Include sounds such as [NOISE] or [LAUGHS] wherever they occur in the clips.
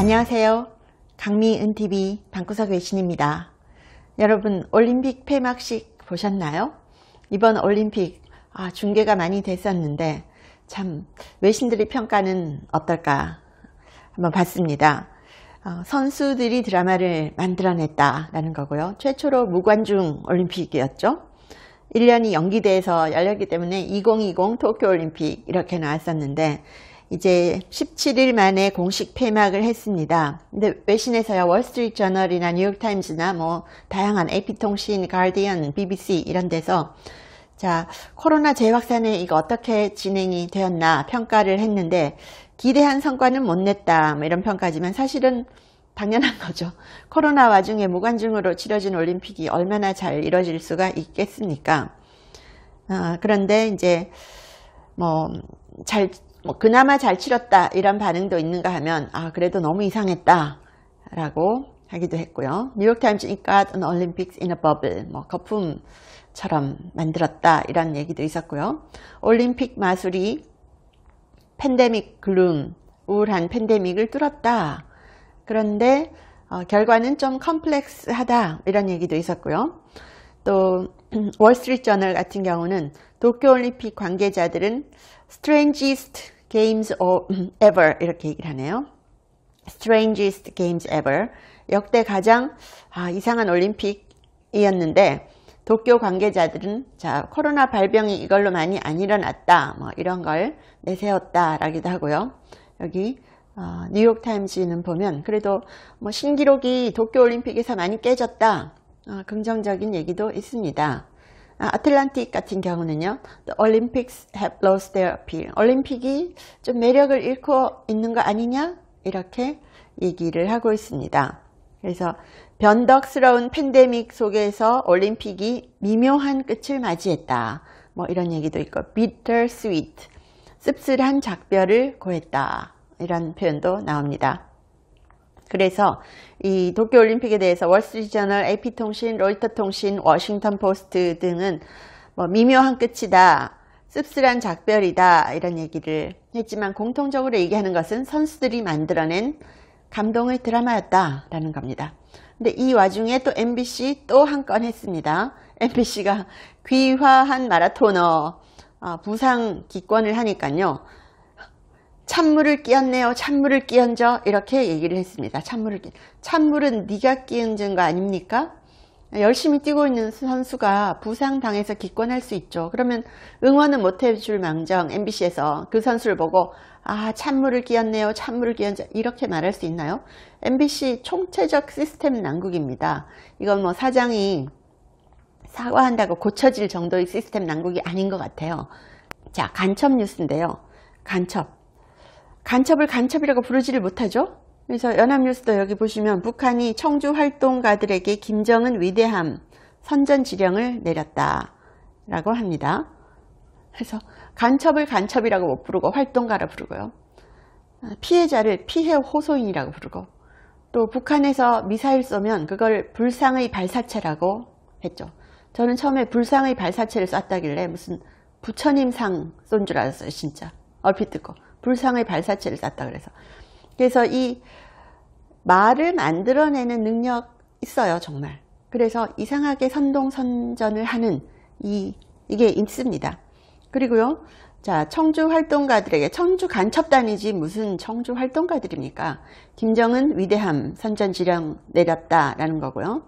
안녕하세요. 강미은TV 방구석 외신입니다. 여러분 올림픽 폐막식 보셨나요? 이번 올림픽 아, 중계가 많이 됐었는데 참 외신들의 평가는 어떨까 한번 봤습니다. 어, 선수들이 드라마를 만들어냈다라는 거고요. 최초로 무관중 올림픽이었죠. 1년이 연기돼서 열렸기 때문에 2020 도쿄올림픽 이렇게 나왔었는데 이제 17일 만에 공식 폐막을 했습니다. 근데 외신에서요, 월스트리트 저널이나 뉴욕타임즈나 뭐 다양한 AP통신, 가디언, BBC 이런 데서 자, 코로나 재확산에 이거 어떻게 진행이 되었나 평가를 했는데 기대한 성과는 못 냈다 뭐 이런 평가지만 사실은 당연한 [LAUGHS] 거죠. 코로나 와중에 무관중으로 치러진 올림픽이 얼마나 잘 이뤄질 수가 있겠습니까? 아, 그런데 이제 뭐, 잘, 뭐 그나마 잘 치렀다 이런 반응도 있는가 하면 아 그래도 너무 이상했다 라고 하기도 했고요 뉴욕타임즈 인가드 올림픽 in 버블 뭐 거품처럼 만들었다 이런 얘기도 있었고요 올림픽 마술이 팬데믹 글룸 우울한 팬데믹을 뚫었다 그런데 어, 결과는 좀 컴플렉스하다 이런 얘기도 있었고요 또 월스트리트저널 [CLEARS THROAT] 같은 경우는 도쿄올림픽 관계자들은 strangest games [CLEARS THROAT] ever 이렇게 얘기를 하네요. strangest games ever 역대 가장 아, 이상한 올림픽이었는데 도쿄 관계자들은 자 코로나 발병이 이걸로 많이 안 일어났다 뭐 이런 걸 내세웠다라기도 하고요. 여기 어, 뉴욕타임즈는 보면 그래도 뭐 신기록이 도쿄올림픽에서 많이 깨졌다. 어, 긍정적인 얘기도 있습니다. 아, 아틀란틱 같은 경우는요. The Olympics have lost their appeal. 올림픽이 좀 매력을 잃고 있는 거 아니냐? 이렇게 얘기를 하고 있습니다. 그래서 변덕스러운 팬데믹 속에서 올림픽이 미묘한 끝을 맞이했다. 뭐 이런 얘기도 있고 bitter sweet, 씁쓸한 작별을 고했다. 이런 표현도 나옵니다. 그래서 이 도쿄올림픽에 대해서 월스트리트저널, AP통신, 로이터통신, 워싱턴포스트 등은 뭐 미묘한 끝이다, 씁쓸한 작별이다 이런 얘기를 했지만 공통적으로 얘기하는 것은 선수들이 만들어낸 감동의 드라마였다라는 겁니다. 근데 이 와중에 또 MBC 또 한 건 했습니다. MBC가 귀화한 마라토너 어, 부상 기권을 하니까요. 찬물을 끼얹네요. 찬물을 끼얹어 이렇게 얘기를 했습니다. 찬물을 끼 찬물은 네가 끼얹은 거 아닙니까? 열심히 뛰고 있는 선수가 부상당해서 기권할 수 있죠. 그러면 응원은 못해줄 망정 MBC에서 그 선수를 보고 아 찬물을 끼얹네요. 찬물을 끼얹어 이렇게 말할 수 있나요? MBC 총체적 시스템 난국입니다. 이건 뭐 사장이 사과한다고 고쳐질 정도의 시스템 난국이 아닌 것 같아요. 자 간첩 뉴스인데요. 간첩 간첩을 간첩이라고 부르지를 못하죠. 그래서 연합뉴스도 여기 보시면 북한이 청주 활동가들에게 김정은 위대함 선전지령을 내렸다 라고 합니다. 그래서 간첩을 간첩이라고 못 부르고 활동가라 부르고요. 피해자를 피해 호소인이라고 부르고 또 북한에서 미사일 쏘면 그걸 불상의 발사체라고 했죠. 저는 처음에 불상의 발사체를 쐈다길래 무슨 부처님 상 쏜 줄 알았어요. 진짜 얼핏 듣고 불상의 발사체를 쐈다 그래서 그래서 이 말을 만들어내는 능력 있어요 정말 그래서 이상하게 선동선전을 하는 이 이게 있습니다 그리고요 자 청주 활동가들에게 청주 간첩단이지 무슨 청주 활동가들입니까 김정은 위대함 선전지령 내렸다 라는 거고요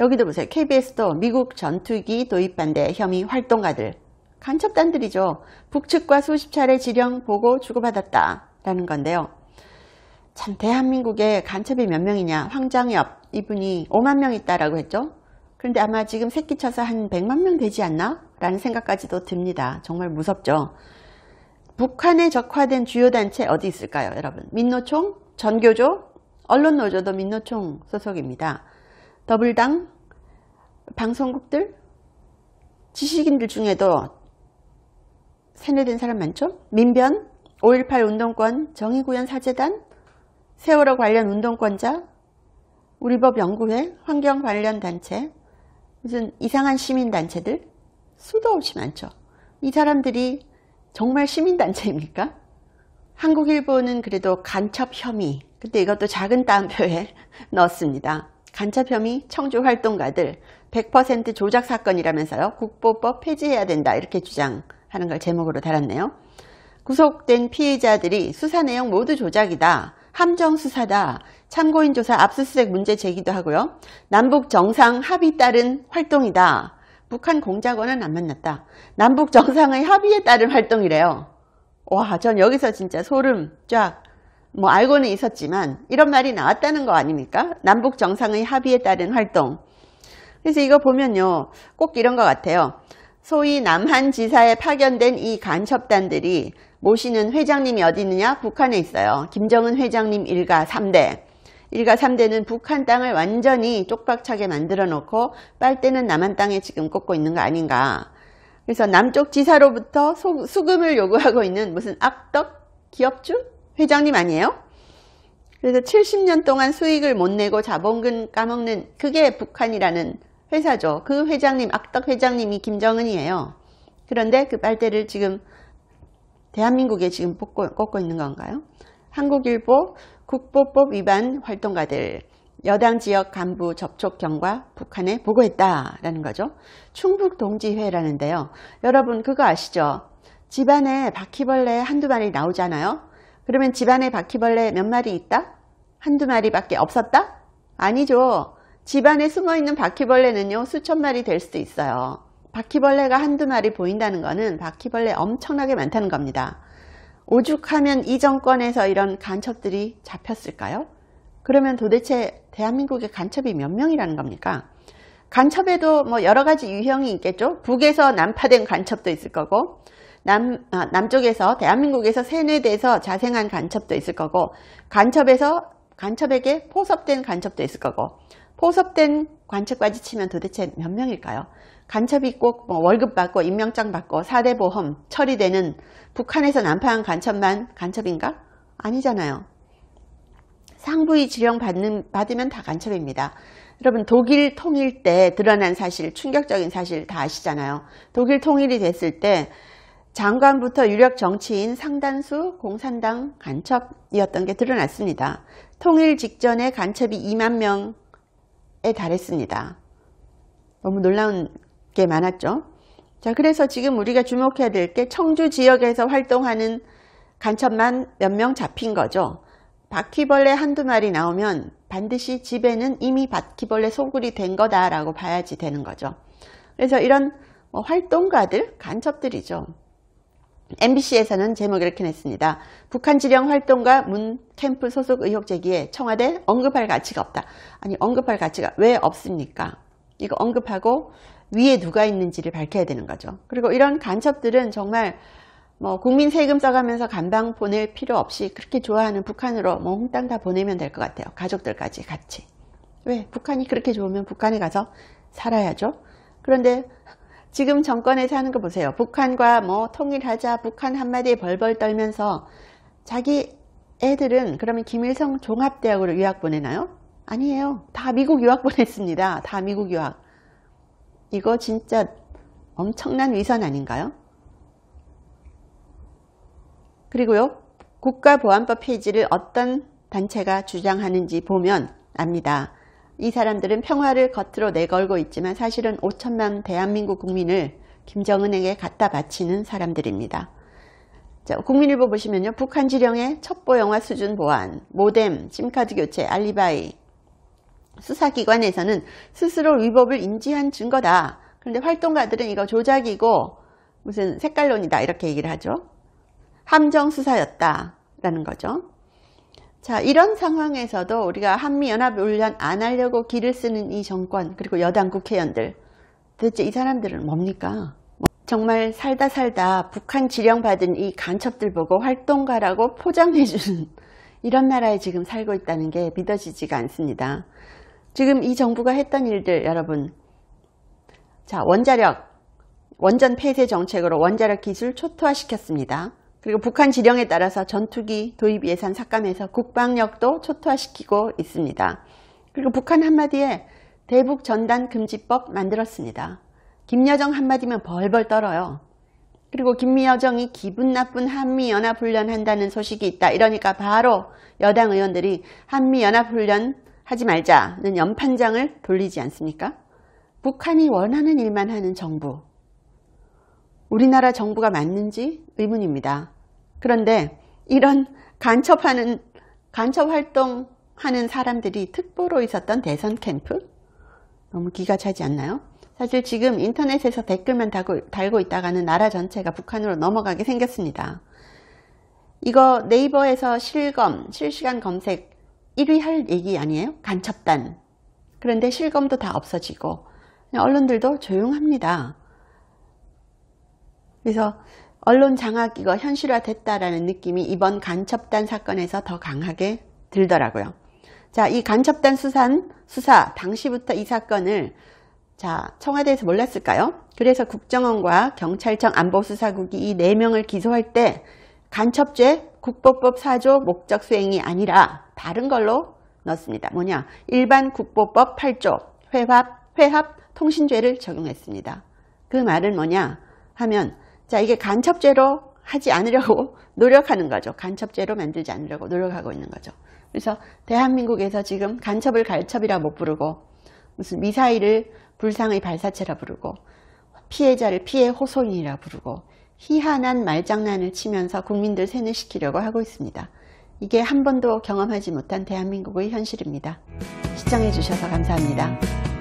여기도 보세요 KBS도 미국 전투기 도입 반대 혐의 활동가들 간첩단들이죠. 북측과 수십 차례 지령 보고 주고받았다라는 건데요. 참 대한민국에 간첩이 몇 명이냐 황장엽 이분이 5만 명 있다라고 했죠. 그런데 아마 지금 새끼 쳐서 한 100만 명 되지 않나? 라는 생각까지도 듭니다. 정말 무섭죠. 북한에 적화된 주요 단체 어디 있을까요? 여러분 민노총, 전교조, 언론노조도 민노총 소속입니다. 더블당, 방송국들, 지식인들 중에도 세뇌된 사람 많죠? 민변, 5.18 운동권, 정의구현 사재단, 세월호 관련 운동권자, 우리법 연구회, 환경 관련 단체, 무슨 이상한 시민단체들 수도 없이 많죠. 이 사람들이 정말 시민단체입니까? 한국일보는 그래도 간첩 혐의, 근데 이것도 작은 따옴표에 [LAUGHS] 넣었습니다. 간첩 혐의 청주 활동가들 100% 조작 사건이라면서요. 국보법 폐지해야 된다 이렇게 주장 하는 걸 제목으로 달았네요. 구속된 피해자들이 수사 내용 모두 조작이다. 함정 수사다. 참고인 조사 압수수색 문제 제기도 하고요. 남북 정상 합의 따른 활동이다. 북한 공작원은 안 만났다. 남북 정상의 합의에 따른 활동이래요. 와, 전 여기서 진짜 소름 쫙. 뭐 알고는 있었지만 이런 말이 나왔다는 거 아닙니까? 남북 정상의 합의에 따른 활동. 그래서 이거 보면요. 꼭 이런 것 같아요. 소위 남한 지사에 파견된 이 간첩단들이 모시는 회장님이 어디 있느냐? 북한에 있어요. 김정은 회장님 일가 3대. 일가 3대는 북한 땅을 완전히 쪽박차게 만들어 놓고 빨대는 남한 땅에 지금 꽂고 있는 거 아닌가. 그래서 남쪽 지사로부터 소, 수금을 요구하고 있는 무슨 악덕 기업주 회장님 아니에요? 그래서 70년 동안 수익을 못 내고 자본금 까먹는 그게 북한이라는 회사죠. 그 회장님, 악덕 회장님이 김정은이에요. 그런데 그 빨대를 지금 대한민국에 지금 꽂고, 꽂고 있는 건가요? 한국일보 국보법 위반 활동가들 여당 지역 간부 접촉 경과 북한에 보고했다라는 거죠. 충북 동지회라는데요. 여러분 그거 아시죠? 집안에 바퀴벌레 한두 마리 나오잖아요. 그러면 집안에 바퀴벌레 몇 마리 있다? 한두 마리밖에 없었다? 아니죠. 집안에 숨어있는 바퀴벌레는요 수천 마리 될 수도 있어요 바퀴벌레가 한두 마리 보인다는 것은 바퀴벌레 엄청나게 많다는 겁니다 오죽하면 이 정권에서 이런 간첩들이 잡혔을까요? 그러면 도대체 대한민국의 간첩이 몇 명이라는 겁니까? 간첩에도 뭐 여러 가지 유형이 있겠죠. 북에서 난파된 간첩도 있을 거고 남, 아, 남쪽에서 대한민국에서 세뇌돼서 자생한 간첩도 있을 거고 간첩에서 간첩에게 포섭된 간첩도 있을 거고 포섭된 관첩까지 치면 도대체 몇 명일까요? 간첩이 꼭뭐 월급 받고 임명장 받고 4대 보험 처리되는 북한에서 난파한 간첩만 간첩인가? 아니잖아요. 상부위 지령 받는, 받으면 다 간첩입니다. 여러분 독일 통일 때 드러난 사실, 충격적인 사실 다 아시잖아요. 독일 통일이 됐을 때 장관부터 유력 정치인 상단수 공산당 간첩이었던 게 드러났습니다. 통일 직전에 간첩이 2만 명 달했습니다. 너무 놀라운 게 많았죠. 자, 그래서 지금 우리가 주목해야 될 게 청주 지역에서 활동하는 간첩만 몇 명 잡힌 거죠. 바퀴벌레 한두 마리 나오면 반드시 집에는 이미 바퀴벌레 소굴이 된 거다라고 봐야지 되는 거죠. 그래서 이런 뭐 활동가들, 간첩들이죠. MBC에서는 제목을 이렇게 냈습니다. 북한 지령 활동가 문 캠프 소속 의혹 제기에 청와대 언급할 가치가 없다. 아니 언급할 가치가 왜 없습니까? 이거 언급하고 위에 누가 있는지를 밝혀야 되는 거죠. 그리고 이런 간첩들은 정말 뭐 국민 세금 써가면서 간방 보낼 필요 없이 그렇게 좋아하는 북한으로 뭐 몽땅 다 보내면 될 것 같아요. 가족들까지 같이. 왜? 북한이 그렇게 좋으면 북한에 가서 살아야죠. 그런데 지금 정권에서 하는 거 보세요. 북한과 뭐 통일하자, 북한 한마디에 벌벌 떨면서 자기 애들은 그러면 김일성 종합대학으로 유학 보내나요? 아니에요. 다 미국 유학 [LAUGHS] 보냈습니다. 다 미국 유학. 이거 진짜 엄청난 위선 아닌가요? 그리고요. 국가보안법 폐지를 어떤 단체가 주장하는지 보면 압니다. 이 사람들은 평화를 겉으로 내걸고 있지만 사실은 5천만 대한민국 국민을 김정은에게 갖다 바치는 사람들입니다. 자, 국민일보 보시면요. 북한 지령의 첩보 영화 수준 보안, 모뎀, 심카드 교체, 알리바이. 수사기관에서는 스스로 위법을 인지한 증거다. 그런데 활동가들은 이거 조작이고 무슨 색깔론이다 이렇게 얘기를 하죠. 함정수사였다라는 거죠. 자, 이런 상황에서도 우리가 한미연합 훈련 안 하려고 길을 쓰는 이 정권, 그리고 여당 국회의원들. 도대체 이 사람들은 뭡니까? 뭐, 정말 살다 살다 북한 지령받은 이 간첩들 보고 활동가라고 포장해주는 [LAUGHS] 이런 나라에 지금 살고 있다는 게 믿어지지가 않습니다. 지금 이 정부가 했던 일들 여러분 자 원자력 원전 폐쇄 정책으로 원자력 기술 초토화시켰습니다. 그리고 북한 지령에 따라서 전투기 도입 예산 삭감해서 국방력도 초토화시키고 있습니다. 그리고 북한 한마디에 대북 전단 금지법 만들었습니다. 김여정 한마디면 벌벌 떨어요. 그리고 김여정이 기분 나쁜 한미연합훈련 한다는 소식이 있다. 이러니까 바로 여당 의원들이 한미연합훈련 하지 말자는 연판장을 돌리지 않습니까? 북한이 원하는 일만 하는 정부. 우리나라 정부가 맞는지 의문입니다. 그런데 이런 간첩하는 간첩 활동하는 사람들이 특보로 있었던 대선 캠프 너무 기가 차지 않나요? 사실 지금 인터넷에서 댓글만 달고, 달고 있다가는 나라 전체가 북한으로 넘어가게 생겼습니다. 이거 네이버에서 실검, 실시간 검색 1위 할 얘기 아니에요? 간첩단. 그런데 실검도 다 없어지고 언론들도 조용합니다. 그래서 언론 장악기가 현실화됐다라는 느낌이 이번 간첩단 사건에서 더 강하게 들더라고요. 자, 이 간첩단 수산, 수사, 당시부터 이 사건을 자, 청와대에서 몰랐을까요? 그래서 국정원과 경찰청 안보수사국이 이 4명을 기소할 때 간첩죄, 국보법 4조 목적 수행이 아니라 다른 걸로 넣었습니다. 뭐냐? 일반 국보법 8조 회합, 회합 통신죄를 적용했습니다. 그 말은 뭐냐 하면 자, 이게 간첩죄로 하지 않으려고 [LAUGHS] 노력하는 거죠. 간첩죄로 만들지 않으려고 노력하고 있는 거죠. 그래서 대한민국에서 지금 간첩을 갈첩이라 못 부르고 무슨 미사일을 불상의 발사체라 부르고 피해자를 피해 호소인이라 부르고 희한한 말장난을 치면서 국민들 세뇌시키려고 하고 있습니다. 이게 한 번도 경험하지 못한 대한민국의 현실입니다. 시청해주셔서 감사합니다.